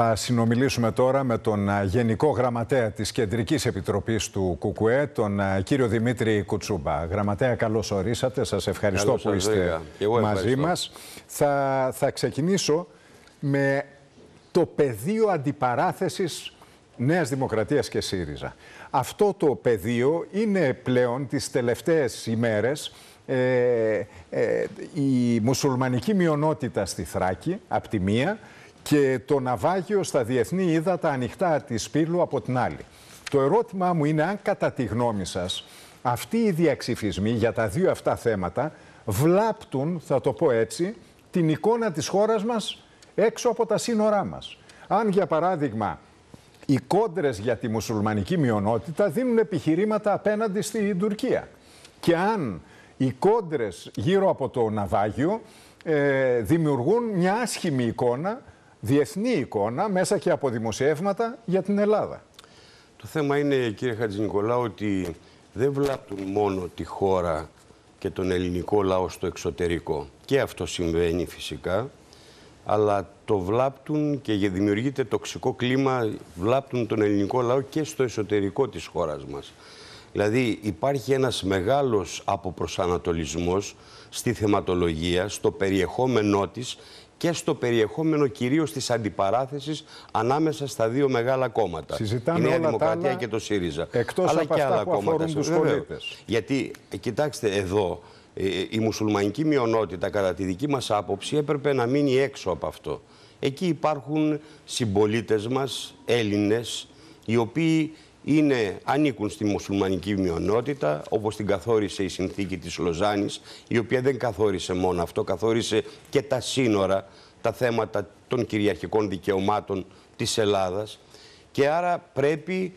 Θα συνομιλήσουμε τώρα με τον Γενικό Γραμματέα της Κεντρικής Επιτροπής του ΚΚΕ, τον κύριο Δημήτρη Κουτσούμπα. Γραμματέα, καλώς ορίσατε. Σας ευχαριστώ που είστε εγώ μαζί μας. Θα, θα ξεκινήσω με το πεδίο αντιπαράθεσης Νέας Δημοκρατίας και ΣΥΡΙΖΑ. Αυτό το πεδίο είναι πλέον τις τελευταίες ημέρες ε, ε, η μουσουλμανική μειονότητα στη Θράκη, από τη μία, και το ναυάγιο στα διεθνή τα ανοιχτά της Πύλου από την άλλη. Το ερώτημά μου είναι αν κατά τη γνώμη σας αυτοί οι διαξυφισμοί για τα δύο αυτά θέματα βλάπτουν, θα το πω έτσι, την εικόνα της χώρας μας έξω από τα σύνορά μας. Αν για παράδειγμα οι κόντρες για τη μουσουλμανική μειονότητα δίνουν επιχειρήματα απέναντι στην Τουρκία και αν οι κόντρες γύρω από το ναυάγιο ε, δημιουργούν μια άσχημη εικόνα διεθνή εικόνα μέσα και από δημοσιεύματα για την Ελλάδα. Το θέμα είναι, κύριε Χατζηνικολάου ότι δεν βλάπτουν μόνο τη χώρα και τον ελληνικό λαό στο εξωτερικό. Και αυτό συμβαίνει φυσικά, αλλά το βλάπτουν και δημιουργείται τοξικό κλίμα, βλάπτουν τον ελληνικό λαό και στο εσωτερικό της χώρας μας. Δηλαδή υπάρχει ένας μεγάλος αποπροσανατολισμός στη θεματολογία, στο περιεχόμενό της και στο περιεχόμενο κυρίως της αντιπαράθεσης ανάμεσα στα δύο μεγάλα κόμματα. Συζητάμε η Νέα Δημοκρατία και το ΣΥΡΙΖΑ. αλλά από και αυτά άλλα που κόμματα. Τους Γιατί, κοιτάξτε, εδώ ε, ε, η μουσουλμανική μειονότητα, κατά τη δική μας άποψη, έπρεπε να μείνει έξω από αυτό. Εκεί υπάρχουν συμπολίτες μας, Έλληνες, οι οποίοι είναι, ανήκουν στη μουσουλμανική μειονότητα, όπως την καθόρισε η συνθήκη της Λοζάνης, η οποία δεν καθόρισε μόνο αυτό, καθόρισε και τα σύνορα, τα θέματα των κυριαρχικών δικαιωμάτων της Ελλάδας. Και άρα πρέπει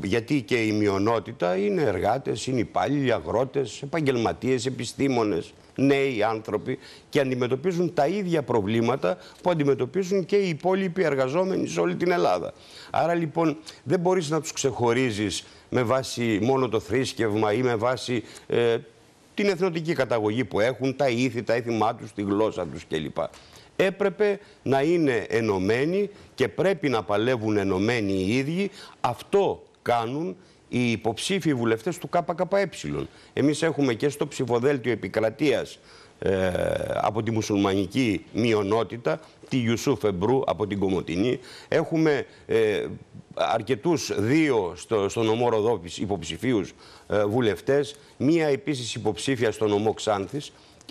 γιατί και η μειονότητα είναι εργάτες, είναι υπάλληλοι, αγρότες, επαγγελματίες, επιστήμονες, νέοι άνθρωποι και αντιμετωπίζουν τα ίδια προβλήματα που αντιμετωπίζουν και οι υπόλοιποι εργαζόμενοι σε όλη την Ελλάδα. Άρα λοιπόν δεν μπορείς να τους ξεχωρίζεις με βάση μόνο το θρήσκευμα ή με βάση ε, την εθνοτική καταγωγή που έχουν, τα ήθη, τα έθιμά τους, τη γλώσσα τους κλπ. Έπρεπε να είναι ενωμένοι και πρέπει να παλεύουν ενωμένοι οι ίδιοι. Αυτό κάνουν οι υποψήφοι βουλευτές του ΚΚΕ. Εμείς έχουμε και στο ψηφοδέλτιο επικρατείας ε, από τη μουσουλμανική μειονότητα, τη Ιουσούφ Εμπρού από την Κομωτινή. Έχουμε ε, αρκετούς δύο στο, στον νομό Ροδόπης υποψηφίους ε, βουλευτές, μία επίσης υποψήφια στον νομό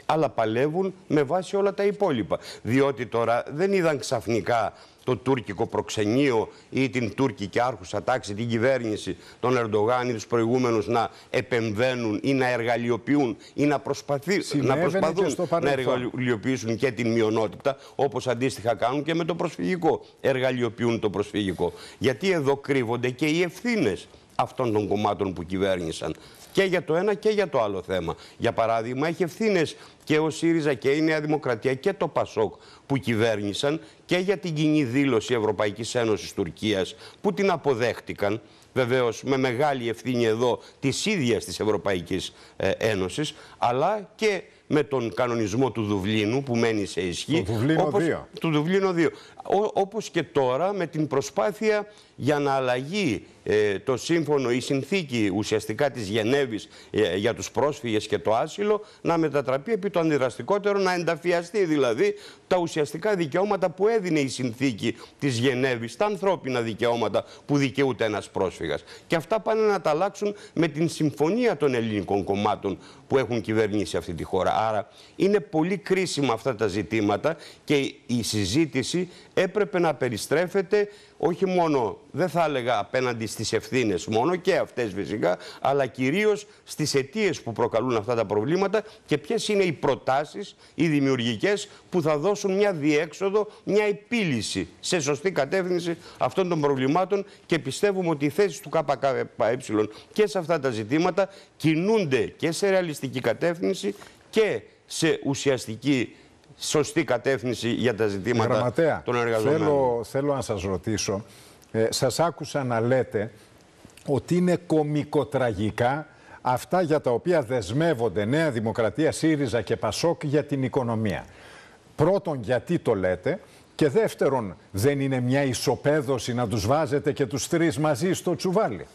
αλλά παλεύουν με βάση όλα τα υπόλοιπα. Διότι τώρα δεν είδαν ξαφνικά το τουρκικό προξενείο ή την τουρκική άρχουσα τάξη, την κυβέρνηση, τον Ερντογάν ή τους προηγούμενους να επεμβαίνουν ή να εργαλειοποιούν ή να, προσπαθεί, να προσπαθούν να εργαλειοποιήσουν και την μειονότητα, όπως αντίστοιχα κάνουν και με το προσφυγικό. Εργαλειοποιούν το προσφυγικό. Γιατί εδώ κρύβονται και οι ευθύνες αυτών των κομμάτων που κυβέρνησαν και για το ένα και για το άλλο θέμα. Για παράδειγμα, έχει ευθύνες και ο ΣΥΡΙΖΑ και η Νέα Δημοκρατία και το ΠΑΣΟΚ που κυβέρνησαν και για την κοινή δήλωση Ευρωπαϊκής Ένωσης Τουρκίας που την αποδέχτηκαν. Βεβαίως με μεγάλη ευθύνη εδώ της ίδιας της Ευρωπαϊκής ε, Ένωσης, αλλά και με τον κανονισμό του Δουβλίνου που μένει σε ισχύ. Του 2. Του 2. και τώρα με την προσπάθεια για να αλλαγεί ε, το σύμφωνο, η συνθήκη ουσιαστικά της Γενέβης ε, για τους πρόσφυγες και το άσυλο να μετατραπεί επί το αντιδραστικότερο, να ενταφιαστεί δηλαδή τα ουσιαστικά δικαιώματα που έδινε η συνθήκη της Γενέβης, τα ανθρώπινα δικαιώματα που δικαιούται ένας πρόσφυγας. Και αυτά πάνε να τα αλλάξουν με την συμφωνία των ελληνικών κομμάτων που έχουν κυβερνήσει αυτή τη χώρα. Άρα είναι πολύ κρίσιμα αυτά τα ζητήματα και η συζήτηση έπρεπε να περιστρέφεται όχι μόνο, δεν θα έλεγα απέναντι στις ευθύνες μόνο και αυτές φυσικά, αλλά κυρίως στις αιτίες που προκαλούν αυτά τα προβλήματα και ποιες είναι οι προτάσεις, οι δημιουργικές, που θα δώσουν μια διέξοδο, μια επίλυση σε σωστή κατεύθυνση αυτών των προβλημάτων και πιστεύουμε ότι οι θέσεις του ΚΚΕ και σε αυτά τα ζητήματα κινούνται και σε ρεαλιστική κατεύθυνση και σε ουσιαστική σωστή κατεύθυνση για τα ζητήματα ε, των εργαζομένων. Θέλω, θέλω να σας ρωτήσω, ε, σας άκουσα να λέτε ότι είναι κομικοτραγικά αυτά για τα οποία δεσμεύονται Νέα Δημοκρατία, ΣΥΡΙΖΑ και ΠΑΣΟΚ για την οικονομία. Πρώτον, γιατί το λέτε και δεύτερον, δεν είναι μια ισοπαίδωση να τους βάζετε και τους τρεις μαζί στο τσουβάλι.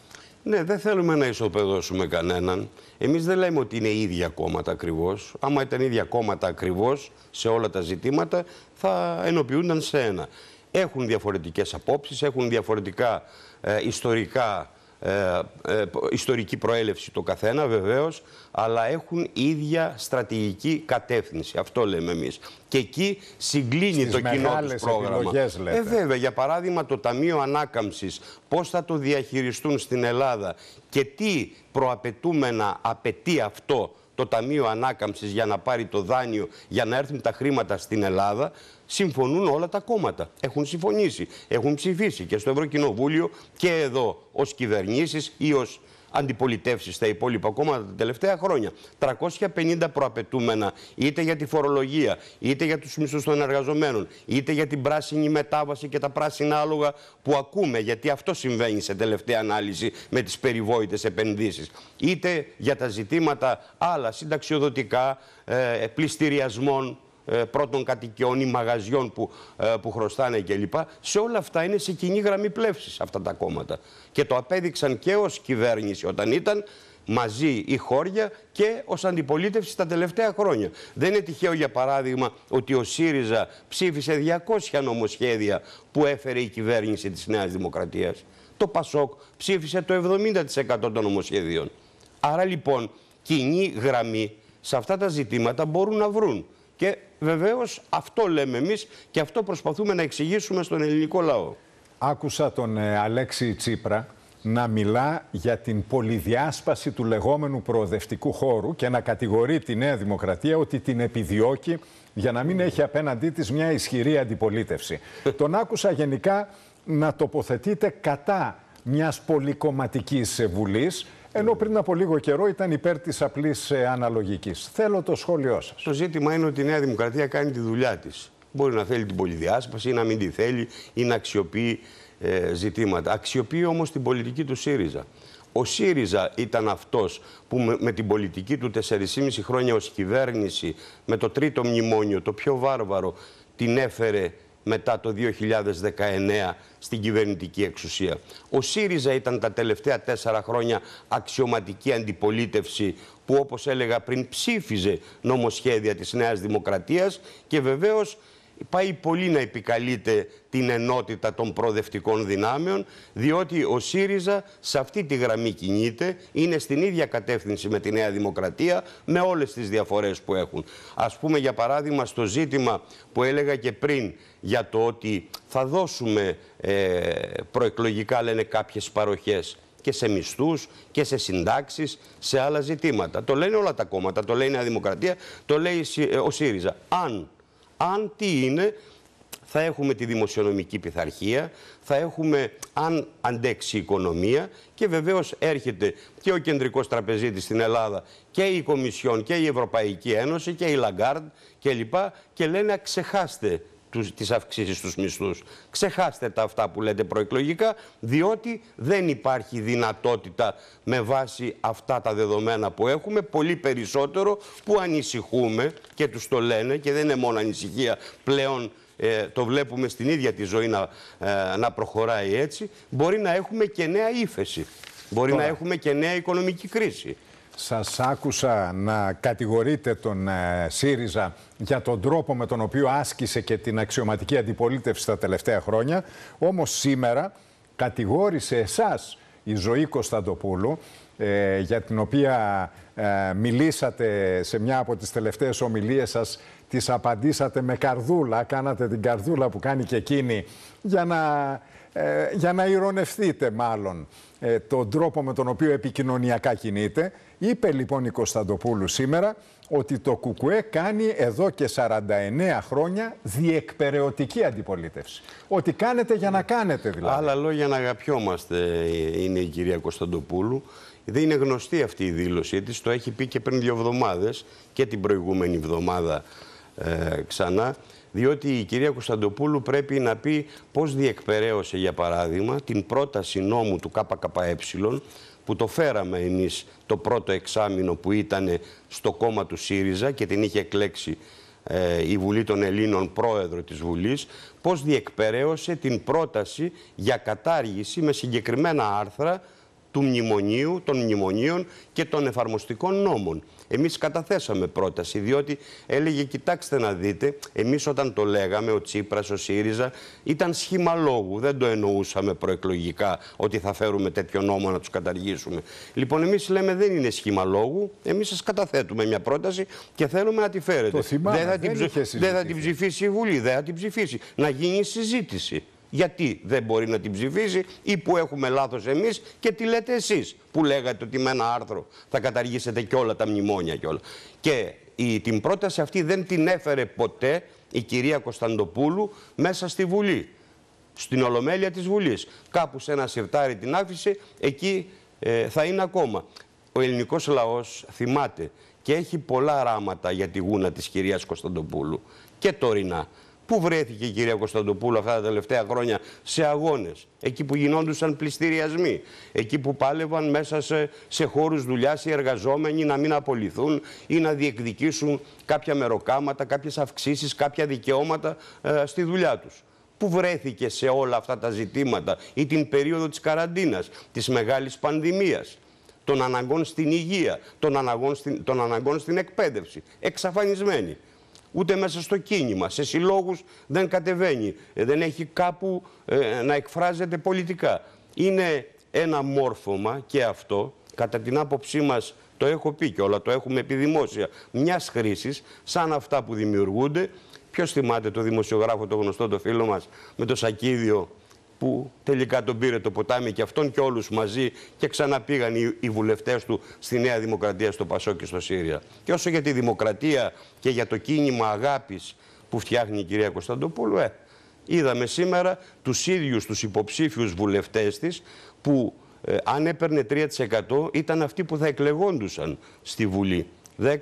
Ναι, δεν θέλουμε να ισοπεδώσουμε κανέναν. Εμείς δεν λέμε ότι είναι ίδια κόμματα ακριβώς. Άμα ήταν ίδια κόμματα ακριβώς σε όλα τα ζητήματα, θα ενοποιούνταν σε ένα. Έχουν διαφορετικές απόψεις, έχουν διαφορετικά ε, ιστορικά ε, ε ιστορική προέλευση το καθένα βεβαίως, αλλά έχουν ίδια στρατηγική κατεύθυνση. Αυτό λέμε εμείς. Και εκεί συγκλίνει το κοινό τους πρόγραμμα. Ε, βέβαια, για παράδειγμα το Ταμείο Ανάκαμψης, πώς θα το διαχειριστούν στην Ελλάδα και τι προαπαιτούμενα απαιτεί αυτό το Ταμείο Ανάκαμψης για να πάρει το δάνειο, για να έρθουν τα χρήματα στην Ελλάδα, συμφωνούν όλα τα κόμματα. Έχουν συμφωνήσει, έχουν ψηφίσει και στο Ευρωκοινοβούλιο και εδώ ως κυβερνήσεις ή ως αντιπολιτεύσεις στα υπόλοιπα κόμματα τα τελευταία χρόνια. 350 προαπαιτούμενα είτε για τη φορολογία, είτε για τους μισθούς των εργαζομένων, είτε για την πράσινη μετάβαση και τα πράσινα άλογα που ακούμε, γιατί αυτό συμβαίνει σε τελευταία ανάλυση με τις περιβόητες επενδύσεις. Είτε για τα ζητήματα άλλα συνταξιοδοτικά, ε, πληστηριασμών ε, πρώτων κατοικιών ή μαγαζιών που, ε, που χρωστάνε κλπ. Σε όλα αυτά είναι σε κοινή γραμμή πλεύσης αυτά τα κόμματα. Και το απέδειξαν και ως κυβέρνηση όταν ήταν μαζί η χώρια και ως αντιπολίτευση τα τελευταία χρόνια. Δεν είναι τυχαίο, για παράδειγμα, ότι ο ΣΥΡΙΖΑ ψήφισε 200 νομοσχέδια που έφερε η κυβέρνηση της Νέας Δημοκρατίας. Το ΠΑΣΟΚ ψήφισε το 70% των νομοσχεδίων. Άρα λοιπόν κοινή γραμμή σε αυτά τα ζητήματα μπορούν να βρουν. Και βεβαίως αυτό λέμε εμείς και αυτό προσπαθούμε να εξηγήσουμε στον ελληνικό λαό. Άκουσα τον ε, Αλέξη Τσίπρα να μιλά για την πολυδιάσπαση του λεγόμενου προοδευτικού χώρου και να κατηγορεί τη Νέα Δημοκρατία ότι την επιδιώκει για να μην έχει απέναντί της μια ισχυρή αντιπολίτευση. Τον άκουσα γενικά να τοποθετείται κατά μιας πολυκομματικής βουλής ενώ πριν από λίγο καιρό ήταν υπέρ της απλής ε, αναλογικής. Θέλω το σχόλιο σας. Το ζήτημα είναι ότι η Νέα Δημοκρατία κάνει τη δουλειά της. Μπορεί να θέλει την πολυδιάσπαση ή να μην τη θέλει ή να αξιοποιεί ε, ζητήματα. Αξιοποιεί όμως την πολιτική του ΣΥΡΙΖΑ. Ο ΣΥΡΙΖΑ ήταν αυτός που με, με την πολιτική του 4,5 χρόνια ως κυβέρνηση, με το τρίτο μνημόνιο, το πιο βάρβαρο, την έφερε μετά το 2019 στην κυβερνητική εξουσία. Ο ΣΥΡΙΖΑ ήταν τα τελευταία τέσσερα χρόνια αξιωματική αντιπολίτευση που όπως έλεγα πριν ψήφιζε νομοσχέδια της Νέας Δημοκρατίας και βεβαίως πάει πολύ να επικαλείται την ενότητα των προοδευτικών δυνάμεων, διότι ο ΣΥΡΙΖΑ σε αυτή τη γραμμή κινείται, είναι στην ίδια κατεύθυνση με τη Νέα Δημοκρατία, με όλες τις διαφορές που έχουν. Ας πούμε για παράδειγμα στο ζήτημα που έλεγα και πριν για το ότι θα δώσουμε ε, προεκλογικά λένε κάποιες παροχές και σε μισθούς και σε συντάξεις, σε άλλα ζητήματα. Το λένε όλα τα κόμματα, το λέει η Νέα Δημοκρατία, το λέει ε, ο ΣΥΡΙΖΑ. Αν αν τι είναι, θα έχουμε τη δημοσιονομική πειθαρχία, θα έχουμε αν αντέξει η οικονομία και βεβαίως έρχεται και ο κεντρικός τραπεζίτης στην Ελλάδα και η Κομισιόν και η Ευρωπαϊκή Ένωση και η Λαγκάρντ και λοιπά και λένε ξεχάστε τις αυξήσεις στους μισθούς. Ξεχάστε τα αυτά που λέτε προεκλογικά, διότι δεν υπάρχει δυνατότητα με βάση αυτά τα δεδομένα που έχουμε, πολύ περισσότερο που ανησυχούμε και τους το λένε και δεν είναι μόνο ανησυχία πλέον ε, το βλέπουμε στην ίδια τη ζωή να, ε, να προχωράει έτσι, μπορεί να έχουμε και νέα ύφεση. Μπορεί να έχουμε και νέα οικονομική κρίση. Σας άκουσα να κατηγορείτε τον ε, ΣΥΡΙΖΑ για τον τρόπο με τον οποίο άσκησε και την αξιωματική αντιπολίτευση τα τελευταία χρόνια. Όμως σήμερα κατηγόρησε εσάς η Ζωή Κωνσταντοπούλου ε, για την οποία ε, μιλήσατε σε μια από τις τελευταίες ομιλίες σας τις απαντήσατε με καρδούλα, κάνατε την καρδούλα που κάνει και εκείνη για να, για να ηρωνευτείτε μάλλον ε, τον τρόπο με τον οποίο επικοινωνιακά κινείται. Είπε λοιπόν η Κωνσταντοπούλου σήμερα ότι το κουκούέ κάνει εδώ και 49 χρόνια διεκπαιρεωτική αντιπολίτευση. Ότι κάνετε για να κάνετε δηλαδή. Άλλα λόγια να αγαπιόμαστε είναι η κυρία Κωνσταντοπούλου. Δεν είναι γνωστή αυτή η δήλωσή της, το έχει πει και πριν δύο εβδομάδες και την προηγούμενη εβδομάδα ε, ξανά διότι η κυρία Κωνσταντοπούλου πρέπει να πει πώς διεκπεραίωσε, για παράδειγμα, την πρόταση νόμου του ΚΚΕ, που το φέραμε εμείς το πρώτο εξάμεινο που ήταν στο κόμμα του ΣΥΡΙΖΑ και την είχε εκλέξει ε, η Βουλή των Ελλήνων πρόεδρο της Βουλής, πώς διεκπεραίωσε την πρόταση για κατάργηση με συγκεκριμένα άρθρα του μνημονίου, των μνημονίων και των εφαρμοστικών νόμων εμείς καταθέσαμε πρόταση, διότι έλεγε κοιτάξτε να δείτε, εμείς όταν το λέγαμε, ο Τσίπρας, ο ΣΥΡΙΖΑ, ήταν σχήμα λόγου, δεν το εννοούσαμε προεκλογικά ότι θα φέρουμε τέτοιο νόμο να τους καταργήσουμε. Λοιπόν, εμείς λέμε δεν είναι σχήμα λόγου, εμείς σας καταθέτουμε μια πρόταση και θέλουμε να τη φέρετε. δεν, θα την ψηφίσει η Βουλή, δεν θα την ψηφίσει. Να γίνει συζήτηση γιατί δεν μπορεί να την ψηφίσει ή που έχουμε λάθος εμείς και τι λέτε εσείς που λέγατε ότι με ένα άρθρο θα καταργήσετε και όλα τα μνημόνια και όλα. Και η, την πρόταση αυτή δεν την έφερε ποτέ η κυρία Κωνσταντοπούλου μέσα στη Βουλή, στην Ολομέλεια της Βουλής. Κάπου σε ένα σιρτάρι την άφησε, εκεί ε, θα είναι ακόμα. Ο ελληνικός λαός θυμάται και έχει πολλά ράματα για τη γούνα της κυρίας Κωνσταντοπούλου και τωρινά. Πού βρέθηκε η κυρία Κωνσταντοπούλου αυτά τα τελευταία χρόνια σε αγώνες, εκεί που γινόντουσαν πληστηριασμοί, εκεί που πάλευαν μέσα σε, σε χώρους δουλειάς οι εργαζόμενοι να μην απολυθούν ή να διεκδικήσουν κάποια μεροκάματα, κάποιες αυξήσεις, κάποια δικαιώματα ε, στη δουλειά τους. Πού βρέθηκε σε όλα αυτά τα ζητήματα ή την περίοδο της καραντίνας, της μεγάλης πανδημίας, των αναγκών στην υγεία, των αναγκών στην, των αναγκών στην εκπαίδευση, εξαφανισμένη ούτε μέσα στο κίνημα. Σε συλλόγους δεν κατεβαίνει, ε, δεν έχει κάπου ε, να εκφράζεται πολιτικά. Είναι ένα μόρφωμα και αυτό, κατά την άποψή μας το έχω πει και όλα το έχουμε επιδημόσια, δημόσια, μιας χρήσης σαν αυτά που δημιουργούνται. Ποιος θυμάται το δημοσιογράφο, το γνωστό το φίλο μας με το Σακίδιο που τελικά τον πήρε το ποτάμι και αυτόν και όλους μαζί και ξαναπήγαν οι, οι βουλευτές του στη Νέα Δημοκρατία, στο Πασό και στο Σύρια. Και όσο για τη δημοκρατία και για το κίνημα αγάπης που φτιάχνει η κυρία Κωνσταντοπούλου, ε, είδαμε σήμερα τους ίδιους τους υποψήφιους βουλευτές της που ε, αν έπαιρνε 3% ήταν αυτοί που θα εκλεγόντουσαν στη Βουλή. 10-15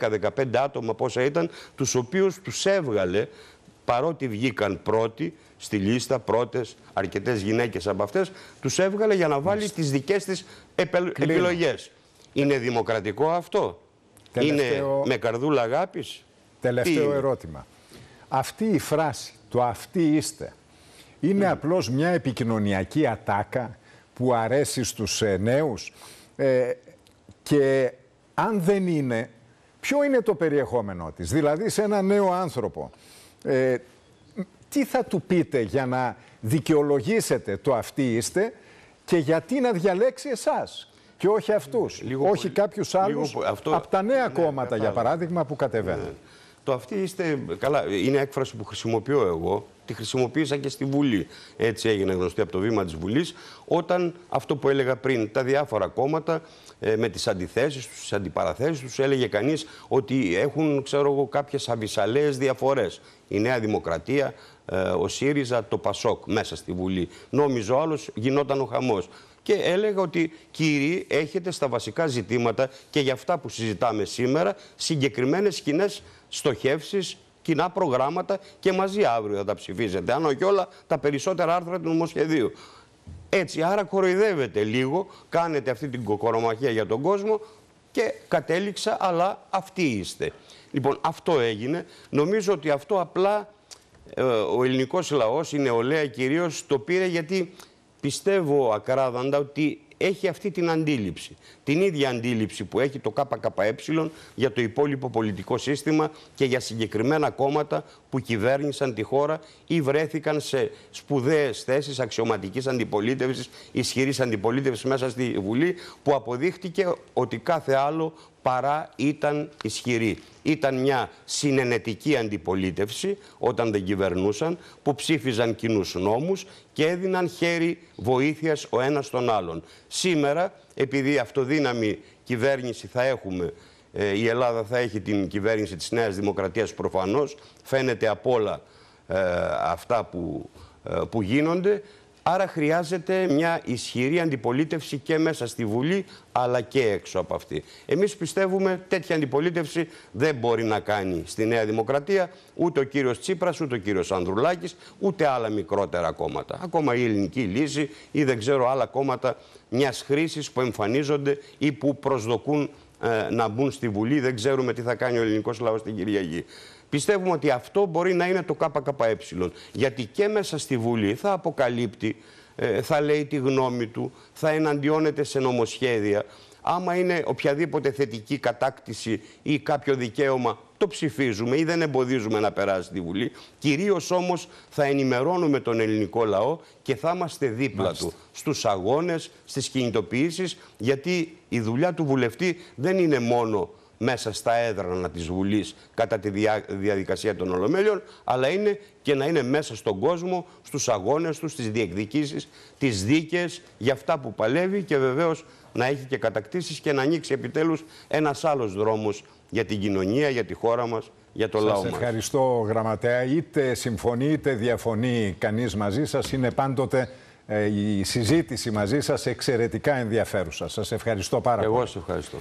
άτομα πόσα ήταν, τους οποίους τους έβγαλε παρότι βγήκαν πρώτοι στη λίστα, πρώτες αρκετές γυναίκες από αυτές, τους έβγαλε για να βάλει τις δικές της επιλογές. Είναι δημοκρατικό αυτό. Τελευταίο... Είναι με καρδούλα αγάπης. Τελευταίο ερώτημα. Αυτή η φράση, το αυτή είστε, είναι mm. απλώς μια επικοινωνιακή ατάκα που αρέσει στους ε, νέους ε, και αν δεν είναι, ποιο είναι το περιεχόμενό της. Δηλαδή σε ένα νέο άνθρωπο ε, τι θα του πείτε για να δικαιολογήσετε το αυτοί είστε και γιατί να διαλέξει εσάς και όχι αυτούς, όχι κάποιου κάποιους άλλους από τα νέα ναι, κόμματα για παράδειγμα που κατεβαίνουν. Ναι. Το αυτή είστε. Καλά, είναι έκφραση που χρησιμοποιώ εγώ. Τη χρησιμοποίησα και στη Βουλή. Έτσι έγινε γνωστή από το βήμα της Βουλής. Όταν αυτό που έλεγα πριν, τα διάφορα κόμματα ε, με τις αντιθέσεις τους, τις αντιπαραθέσεις τους, έλεγε κανείς ότι έχουν ξέρω εγώ, κάποιες αβυσαλαίε διαφορές. Η Νέα Δημοκρατία, ε, ο ΣΥΡΙΖΑ, το ΠΑΣΟΚ μέσα στη Βουλή. Νόμιζε ο άλλος, γινόταν ο χαμός και έλεγα ότι κύριοι έχετε στα βασικά ζητήματα και για αυτά που συζητάμε σήμερα συγκεκριμένες κοινές στοχεύσεις, κοινά προγράμματα και μαζί αύριο θα τα ψηφίζετε. Αν όχι όλα, τα περισσότερα άρθρα του νομοσχεδίου. Έτσι, άρα κοροϊδεύετε λίγο, κάνετε αυτή την κοκορομαχία για τον κόσμο και κατέληξα, αλλά αυτοί είστε. Λοιπόν, αυτό έγινε. Νομίζω ότι αυτό απλά ε, ο ελληνικός λαός, η νεολαία κυρίως, το πήρε γιατί πιστεύω ακράδαντα ότι έχει αυτή την αντίληψη. Την ίδια αντίληψη που έχει το ΚΚΕ για το υπόλοιπο πολιτικό σύστημα και για συγκεκριμένα κόμματα που κυβέρνησαν τη χώρα ή βρέθηκαν σε σπουδαίες θέσεις αξιωματικής αντιπολίτευσης, ισχυρής αντιπολίτευσης μέσα στη Βουλή, που αποδείχτηκε ότι κάθε άλλο παρά ήταν ισχυρή. Ήταν μια συνενετική αντιπολίτευση όταν δεν κυβερνούσαν που ψήφιζαν κοινούς νόμους και έδιναν χέρι βοήθειας ο ένας στον άλλον. Σήμερα επειδή αυτοδύναμη κυβέρνηση θα έχουμε ε, η Ελλάδα θα έχει την κυβέρνηση της Νέας Δημοκρατίας προφανώς φαίνεται από όλα ε, αυτά που, ε, που γίνονται Άρα χρειάζεται μια ισχυρή αντιπολίτευση και μέσα στη Βουλή αλλά και έξω από αυτή. Εμείς πιστεύουμε τέτοια αντιπολίτευση δεν μπορεί να κάνει στη Νέα Δημοκρατία ούτε ο κύριος Τσίπρας, ούτε ο κύριος Ανδρουλάκης, ούτε άλλα μικρότερα κόμματα. Ακόμα η ελληνική λύση ή δεν ξέρω άλλα κόμματα μιας χρήσης που εμφανίζονται ή που προσδοκούν ε, να μπουν στη Βουλή. Δεν ξέρουμε τι θα κάνει ο ελληνικός λαός την Κυριακή. Πιστεύουμε ότι αυτό μπορεί να είναι το ΚΚΕ. Γιατί και μέσα στη Βουλή θα αποκαλύπτει, ε, θα λέει τη γνώμη του, θα εναντιώνεται σε νομοσχέδια, Άμα είναι οποιαδήποτε θετική κατάκτηση ή κάποιο δικαίωμα, το ψηφίζουμε ή δεν εμποδίζουμε να περάσει τη Βουλή. Κυρίως όμως θα ενημερώνουμε τον ελληνικό λαό και θα είμαστε δίπλα Μάλιστα. του στους αγώνες, στις κινητοποιήσεις, γιατί η δουλειά του βουλευτή δεν είναι μόνο μέσα στα έδρανα της Βουλής κατά τη διαδικασία των Ολομέλειων, αλλά είναι και να είναι μέσα στον κόσμο, στους αγώνες τους, στις διεκδικήσεις, τις δίκες, για αυτά που παλεύει και βεβαίως να έχει και κατακτήσεις και να ανοίξει επιτέλους ένας άλλος δρόμος για την κοινωνία, για τη χώρα μας, για το λαό μας. Σας ευχαριστώ γραμματέα. Είτε συμφωνεί είτε διαφωνεί κανείς μαζί σας, είναι πάντοτε ε, η συζήτηση μαζί σας εξαιρετικά ενδιαφέρουσα. Σας ευχαριστώ πάρα πολύ. Εγώ σας ευχαριστώ.